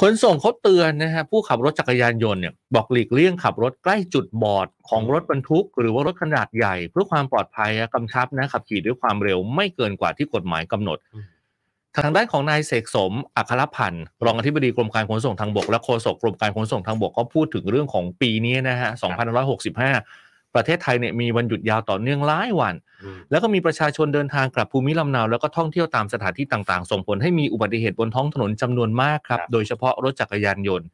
ขนส่งเขาเตือนนะฮะผู้ขับรถจักรยานยนต์เนี่ยบอกหลีกเลี่ยงขับรถใกล้จุดบอดของรถบรรทุกหรือว่ารถขนาดใหญ่ เพื่อความปลอดภัยกำชับนะขับ ขี่ด้วยความเร็วไม่เกินกว่าที่กฎหมายกำหนด ทางด้านของนายเสกสม อัครพันธ์รองอธิบดีกรมการขนส่งทางบกและโฆษกกรมการขนส่งทางบกก็พูดถึงเรื่องของปีนี้นะฮะ2565ประเทศไทยเนี่ยมีวันหยุดยาวต่อเนื่องหลายวัน แล้วก็มีประชาชนเดินทางกลับภูมิลำเนา แล้วก็ท่องเที่ยวตามสถานที่ต่างๆ ส่งผล ให้มีอุบัติเหตุบนท้องถนนจำนวนมากครับ โดยเฉพาะรถจักรยานยนต์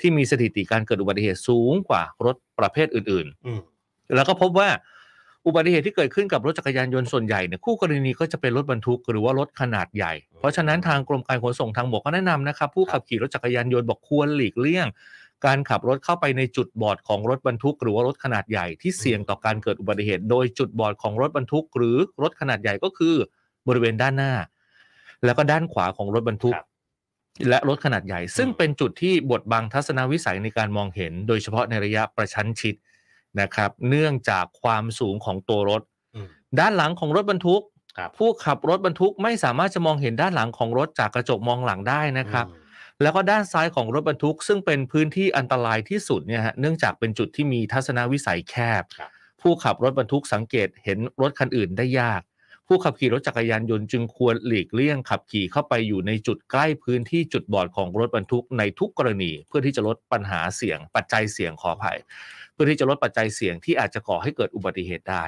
ที่มีสถิติการเกิดอุบัติเหตุสูงกว่ารถประเภทอื่นๆ แล้วก็พบว่าอุบัติเหตุที่เกิดขึ้นกับรถจักรยานยนต์ส่วนใหญ่เนี่ยคู่กรณีก็จะเป็นรถบรรทุก หรือว่ารถขนาดใหญ่ เพราะฉะนั้นทางกรมการขนส่งทางบกก็แนะนำนะครับผู้ขับขี่รถจักรยานยนต์บอกควรหลีกเลี่ยงการขับรถเข้าไปในจุดบอดของรถบรรทุกหรือว่ารถขนาดใหญ่ที่เสี่ยงต่อการเกิดอุบัติเหตุ โดยจุดบอดของรถบรรทุก หรือรถขนาดใหญ่ก็คือบริเวณด้านหน้า แล้วก็ด้านขวาของรถบรรทุก และรถขนาดใหญ่ซึ่งเป็นจุดที่บทบังทัศนวิสัยในการมองเห็น โดยเฉพาะในระยะประชันชิดนะครับ เนื่องจากความสูงของตัวรถด้านหลังของรถบรรทุกผู้ขับรถบรรทุกไม่สามารถจะมองเห็นด้านหลังของรถจากกระจกมองหลังได้นะครับแล้วก็ด้านซ้ายของรถบรรทุกซึ่งเป็นพื้นที่อันตรายที่สุดเนี่ยฮะเนื่องจากเป็นจุดที่มีทัศนวิสัยแคบ ผู้ขับรถบรรทุกสังเกตเห็นรถคันอื่นได้ยาก ผู้ขับขี่รถจักรยานยนต์จึงควรหลีกเลี่ยง ขับขี่เข้าไปอยู่ในจุดใกล้พื้นที่จุดบอดของรถบรรทุกในทุกกรณี เพื่อที่จะลดปัญหาเสี่ยง ปัจจัยเสี่ยงขออภัย เพื่อที่จะลดปัจจัยเสี่ยงที่อาจจะก่อให้เกิดอุบัติเหตุได้